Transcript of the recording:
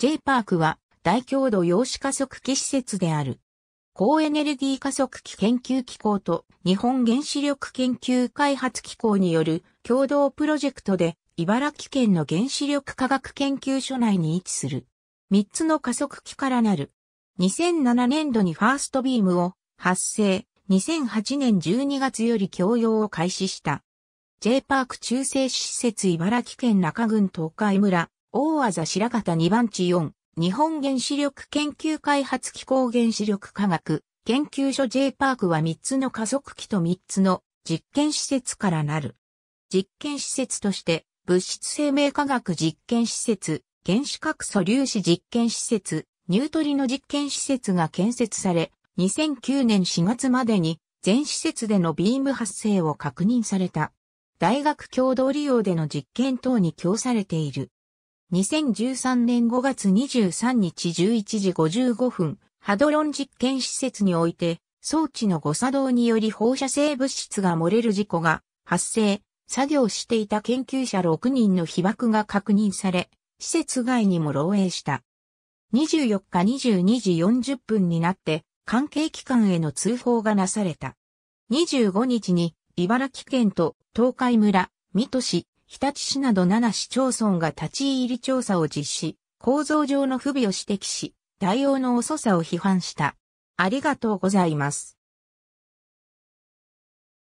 J パークは大強度陽子加速器施設である。高エネルギー加速器研究機構と日本原子力研究開発機構による共同プロジェクトで茨城県の原子力科学研究所内に位置する。3つの加速器からなる。2007年度にファーストビームを発生、2008年12月より供用を開始した。J パーク中性施設茨城県中郡東海村大技白方2番地4、日本原子力研究開発機構原子力科学研究所 J パークは3つの加速器と3つの実験施設からなる。実験施設として、物質生命科学実験施設、原子核素粒子実験施設、ニュートリの実験施設が建設され、2009年4月までに全施設でのビーム発生を確認された。大学共同利用での実験等に供されている。2013年5月23日11時55分、ハドロン実験施設において、装置の誤作動により放射性物質が漏れる事故が発生、作業していた研究者6人の被爆が確認され、施設外にも漏洩した。24日22時40分になって、関係機関への通報がなされた。25日に、茨城県と東海村、水戸市、日立市など7市町村が立ち入り調査を実施、構造上の不備を指摘し、対応の遅さを批判した。ありがとうございます。